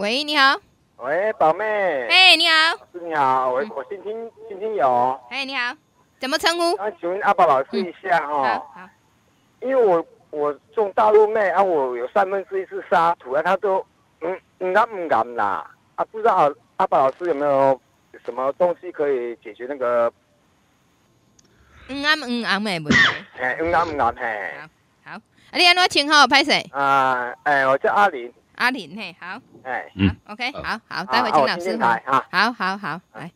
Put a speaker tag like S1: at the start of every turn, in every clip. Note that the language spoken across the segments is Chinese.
S1: 喂，你好。喂，宝妹。哎，你好。老师你好，我我姓听听听友。哎，你好。怎么称呼？啊，请问阿宝老师一下哦。好。因为我我种大陆妹，啊，我有三分之一是沙土啊，他都嗯嗯啊唔敢啦，啊，不知道阿宝老师有没有什么东西可以解决那个。嗯啊唔嗯啊唔敢问。哎，嗯啊唔敢妹。好。好，阿林，你好，拍摄。啊，哎，我叫阿林。阿莲嘿，好，哎，嗯，OK，好好，待会请老师，好好好，来。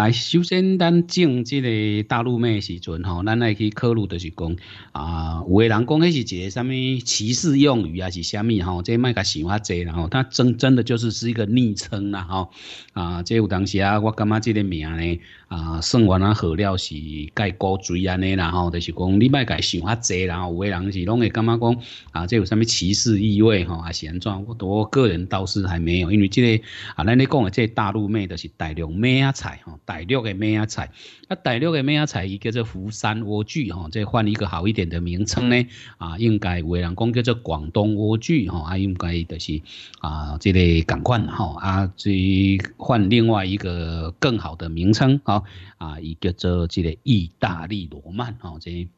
S1: 来，首先咱种即个大陆妹时阵吼，咱来去考虑的是讲啊，有个人讲迄是一个什物歧视用语啊，是啥物吼？这卖该想较侪，啦吼，它真真的就是是一个昵称啦吼。啊，即有当时啊，我感觉这个名咧啊，算完啊好料是盖高嘴安尼啦吼，就是讲你卖该想较侪，然后有个人是拢会感觉讲啊，即有啥物歧视意味吼，还是安怎？我我个人倒是还没有，因为即个啊，咱咧讲的即大陆妹都是大量妹啊菜吼。大陆的咩啊菜，啊大陆的咩啊菜，伊叫做佛山莴苣哈，再换一个好一点的名称呢啊，应该有人讲叫做广东莴苣哈，啊应该就是啊这个感官哈，啊再换另外一个更好的名称啊啊，伊叫做这个意大利罗曼哈这。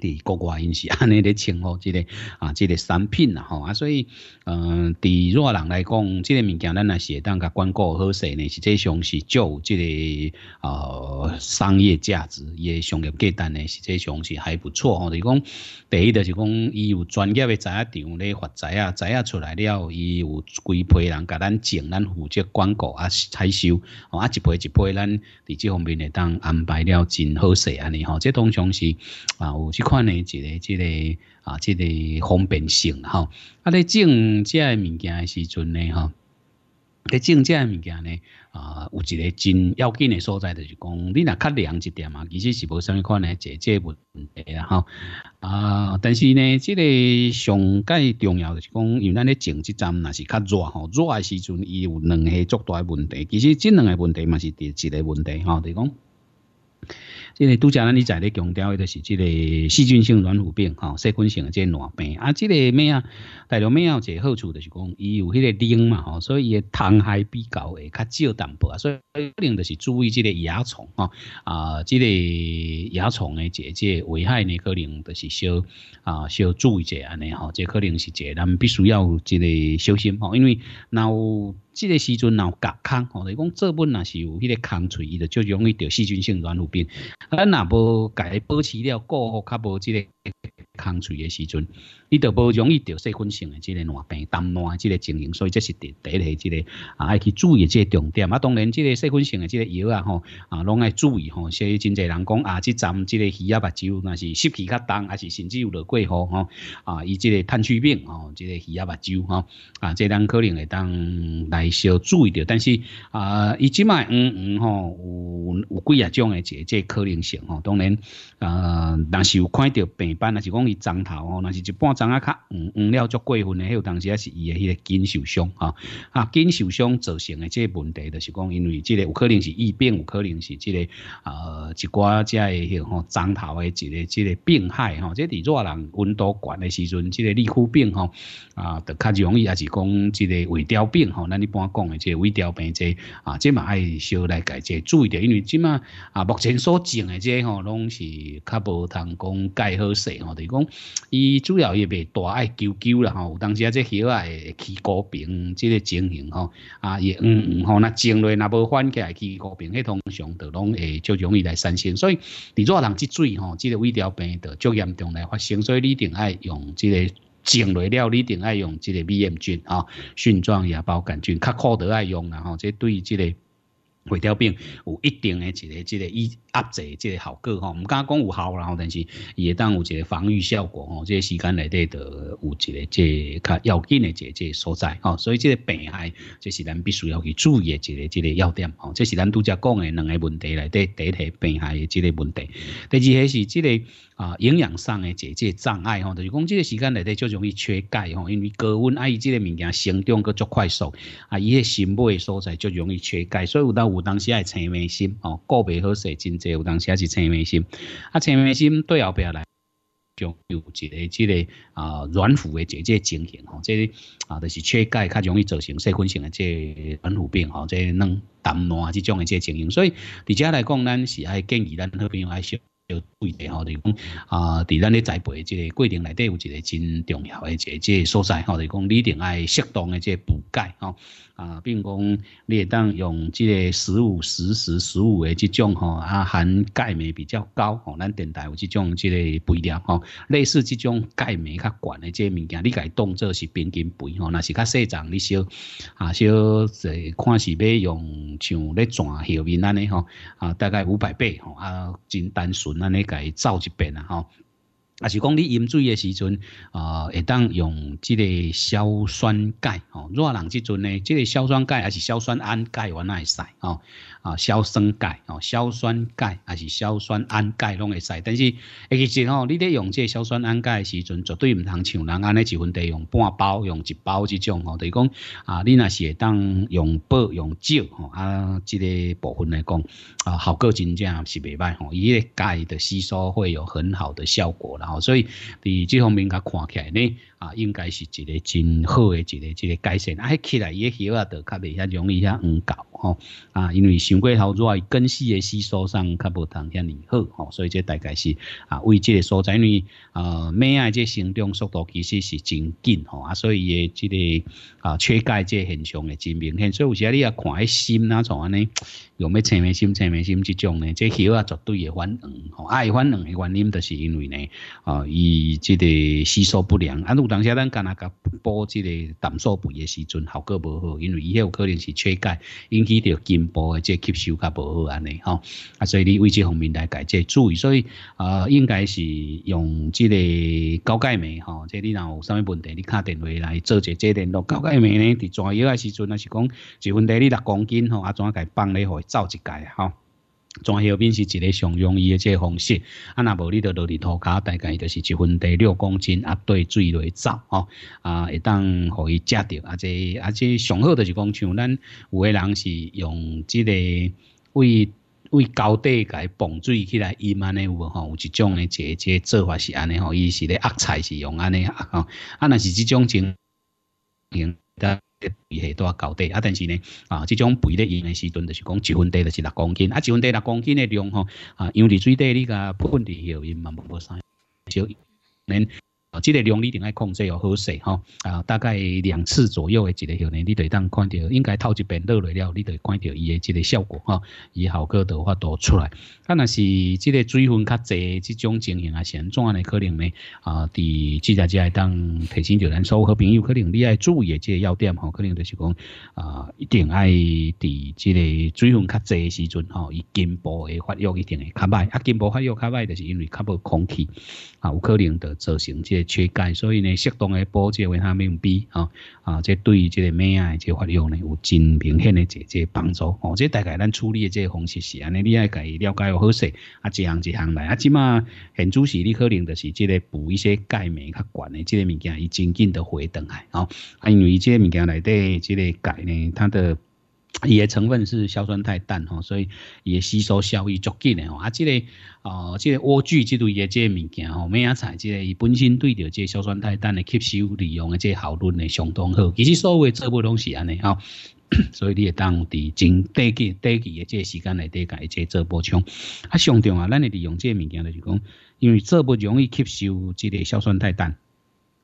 S1: 伫国外因是安尼咧，称呼即个啊，即个产品啦吼啊，所以嗯，伫热人来讲，即个物件咱是会当甲广告好势呢，实际上是就即个啊，商业价值也商业价值呢，实际上是还不错吼。就讲第一就是讲，伊有专业的仔仔场咧发财啊，仔仔出来了，伊有几批人甲咱请，咱负责广告啊采收啊，一批一批咱伫即方面会当安排了真好势安尼吼，即通常是啊有。款诶一个、一个啊，一个方便性哈。啊，你种这物件的时阵呢，哈，你种这物件呢啊，有一个真要紧的所在，就是讲你若较凉一点嘛。其实是无有什么款呢，这这问题啦哈。啊，但是呢，这个上界重要就是讲，因为咱咧种这站那是较热吼，热的时阵伊有两个足大问题。其实这两个问题嘛是第一个问题哈，就是讲。因个拄则咱你在咧强调的都是即个细菌性软骨病吼，细菌性的即软病啊，即个咩啊，大陆咩啊，个好处的就是讲伊有迄个冷嘛吼，所以虫害比较会较少淡薄啊，所以可能就是注意即个蚜虫吼啊，即个蚜虫的即即危害呢，可能就是小啊，小注意者安尼吼，这可能是即，咱必须要即个小心吼，因为有。这个时阵闹甲空吼，你讲做本也是有迄个空伊的，就容易得细菌性软骨病。咱若无解保持了过后，较无即个空垂的时阵。伊就无容易得细菌性诶即个暖病、淡暖即个情形，所以这是第第一个即个啊，要去注意即个重点。啊，当然即个细菌性诶即个药啊吼啊，拢爱注意吼。所以真侪人讲啊，即阵即个鱼啊、目睭，那是湿气较重，还是甚至有落过火吼啊，伊即个炭疽病吼，即个鱼啊、目睭吼啊，即咱可能会当来小注意着。但是啊，伊即卖嗯嗯吼有有几啊种诶，即即可能性吼。当然啊，若是有看到病斑，那是讲伊长头吼，那是一半。张啊卡五五了足过分诶，迄有当时啊是伊诶迄个肩受伤啊啊，肩受伤造成诶即个问题，就是讲因为即个有可能是疫病，有可能是即个呃一寡即个吼长头诶一个即个病害吼，即伫热人温度悬诶时阵，即个利枯病吼啊，就较容易也是讲即个胃凋病吼，咱、你帮我讲诶即个胃凋病即啊，即嘛爱稍来解决，注意点，因为即嘛啊目前所种诶即吼拢是较无通讲盖好势吼，就是讲伊主要伊。袂大爱揪揪啦吼，有当时啊，这血啊起高病，这个情形吼，啊也嗯嗯吼，那种类若无翻起来起高病，迄通常头拢会较容易来产生，所以你若人积水吼，这个微调病的较严重来发生，所以你定爱用这个种类料，你定爱用这个 B 型菌啊，链状芽孢杆菌较可得爱用啦吼，这对于这个。胃调病有一定的一个、一个抑压制、这个效果吼。我们刚刚讲有效，然后但是也当有这个防御效果吼。这个时间内底的有一个这较要紧的这这所在吼。所以这个病害，这是咱必须要去注意的一个、这个要点吼。这是咱拄则讲的两个问题来，底第一个病害，这个问题，第二个是这个。啊，营养上的这这障碍吼，就是讲这个时间内底就容易缺钙吼，因为高温，啊，伊这个物件生长佫足快速，啊，伊的心脉所在足容易缺钙，所以有当有当时爱青梅心哦，过袂好势，真济有当时也是青梅心，啊，青梅心对后边来，就有一个这个啊软腐的这这情形吼，即啊就是缺钙，较容易造成细菌性的这软腐病吼，这软淡软啊这种的这情形，所以，伫遮来讲，咱是爱建议咱好朋友爱少。要注意吼，就讲啊，伫咱咧栽培即个过程内底有一个真重要诶一个即个所在吼，就讲你一定爱适当诶即个补钙吼啊，比如讲你会当用即个十五、十十、十五诶即种吼啊，含钙镁比较高吼，咱电代有即种即个肥料吼，类似即种钙镁较悬诶即个物件，你家当做是平均肥吼，那是较细长你少啊少，即看是要用像咧转后面安尼吼啊，大概五百倍吼啊，真单纯。那你该走一遍啊吼。啊，是讲你饮水诶时阵，啊，会当用即个硝酸钙吼。热人即阵呢，即个硝酸钙还是硝酸铵钙，我那会使吼啊，硝酸钙吼，硝酸钙还是硝酸铵钙拢会使。但是其实吼，你咧用即个硝酸铵钙诶时阵，绝对唔通像人安尼一份地用半包、用一包这种吼，等是讲啊，你那是会当用多、用少吼啊，即个部分来讲啊，效果真正是袂歹吼，迄个钙的吸收会有很好的效果啦。哦，所以伫这方面较看起来呢，啊，应该是一个真好的一个一个改善，啊，起来个叶啊，就较袂遐容易遐黄高吼，啊，因为上过头在根系的吸收上较无通遐尼好吼，所以即大概是啊，为即个所在呢，呃，咩啊，即生长速度其实是真紧吼，啊，所以也即个啊缺钙即现象也真明显，所以有时你啊看迄心啊从安尼，用咩青梅心青梅心这种呢，即叶啊绝对会反黄吼，啊，反黄的原因就是因为呢。啊，伊即个吸收不良啊，有当下咱干那个补即个胆素肥的时阵，效果无好，因为迄有可能是缺钙，引起着进步的即吸收较无好安尼吼，啊，所以你为这方面来改这注意，所以啊，应该是用即个高钙镁吼，即你若有啥物问题，你敲电话来做者这联络。高钙镁呢，伫抓药个时阵，那是讲，一分地你六公斤吼，啊，怎啊伊放咧会走一解吼。最好闽是一个常用伊个即方式，啊那无你就落地涂骹，大概就是一分地六公斤啊堆水来浸哦啊会当互伊食着，啊即啊即上好就是讲像咱有个人是用即个为为高低改捧水起来淹安尼有无吼，有一种的这这做法是安尼吼，伊是咧压菜是用安尼啊，啊那是即种情。形。啲肥系都要低，啊，但是呢，啊，即种肥咧用嘅时阵，就是讲一分地就是六公斤，啊，一分地六公斤的量，吼，啊，用啲水地呢个喷地以后，嘛，无冇冇生少，即个量你一定爱控制哦，好势吼，啊，大概两次左右的一个候呢，你得当看到应该套一遍热来了，你得会看到伊的即个效果吼，伊效果的话都出来。啊，那是即个水分较侪，即种情形啊，安怎呢？可能呢，啊，伫即家家当提醒着咱，所有好朋友可能你爱注意的即个要点吼，可能就是讲啊，一定爱伫即个水分较侪的时阵吼，伊根部的发育一定会较慢，啊，根部发育较慢，就是因为较无空气，啊，有可能的造成这。缺钙，所以呢，适当的补这维他命 B 啊啊，这对于这个咩啊，这发育呢，有真明显的这这帮助。哦，这大概咱处理的这方式是安尼，你爱家了解好势啊，一项一项来啊。即码很主席，你可能就是这个补一些钙镁较悬的这个物件，伊真紧的回腾来。啊，因为这物件内底这个钙呢，它的伊诶成分是硝酸钛氮吼，所以伊吸收效益足紧诶吼。啊，即个哦，即个莴苣即类诶，即个物件吼，明们也采即个伊本身对着即个硝酸钛氮的吸收利用的即个效率呢相当好。其实所诶做物东西安尼吼，所以你也当伫真短期短期的即个时间内，第改即做补充。啊，上重啊，咱诶利用即个物件就是讲因为做不容易吸收即个硝酸钛氮。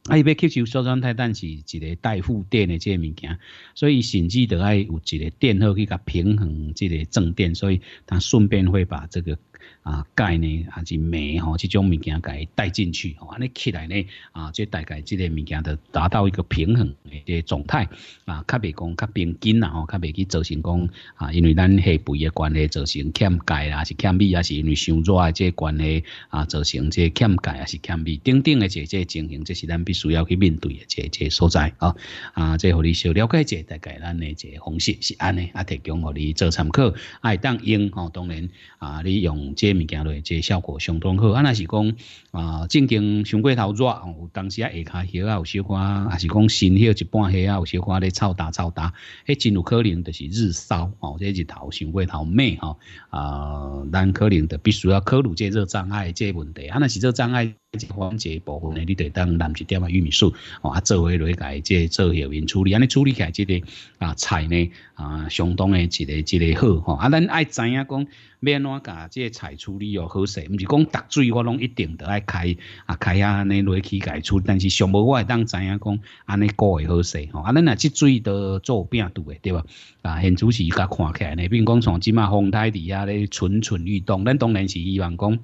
S1: 啊，伊要吸收硝酸态氮是一个带负电的这物件，所以甚至得爱有一个电荷去甲平衡这个正电，所以它顺便会把这个啊钙呢还是镁吼这种物件给带进去，吼，安尼起来呢啊，这大概这个物件的达到一个平衡。个状态啊，较袂讲较平均啦吼，较袂去造成讲啊，因为咱下肥嘅关系造成欠钙啦，是欠米啊，是因为伤热啊，即个关系啊造成即欠钙啊是欠味，等等嘅即即情形，即是咱必须要去面对嘅即即所在啊啊，即互你小了解者，大概咱呢即方式是安尼，啊提供互你做参考。爱当用吼，当然啊，你用即物件落，即效果相当好。啊，那是讲啊，正经上过头热，有当时啊下骹火啊，有小可，啊是讲新血一。半黑啊，有小关咧臭打臭打，迄真有可能就是日烧吼，即日头想过头尾吼啊？咱可能就必须要考虑即个障碍，即个问题啊。若是热障碍环节部分呢，你得当拦一点啊玉米素，哦啊，做回来改即做后面处理，安尼处理起来即个啊菜呢啊相当的一个一个好吼啊。咱爱知影讲要安怎搞即个菜处理哦好势，毋是讲逐水我拢一定得爱开啊开啊，安尼落去处理，但是上无我会当知影讲安尼过会好。吼，啊，咱啊，即水多做病毒诶，对吧？啊，现主席伊甲看起来呢，并讲从即马风台底下咧蠢蠢欲动，咱当然是希望讲。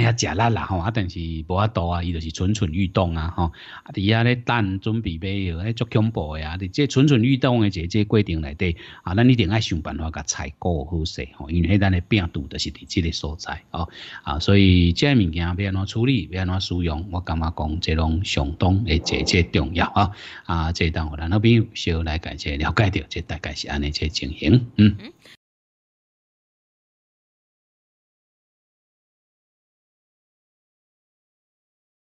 S1: 那遐食力啦吼，啊，但是无啊多啊，伊就是蠢蠢欲动啊吼。啊，伫遐咧等准备买，咧足恐怖呀。啊，这蠢蠢欲动的这这过程内底，啊，咱一定爱想办法甲采购好势吼，因为咱的病毒就是伫即个所在哦啊，所以这物件要安怎处理，要安怎使用，我感觉讲这拢相当的这这重要啊啊，这等我咱那边小来感谢了解到，这大概是安尼这情形嗯。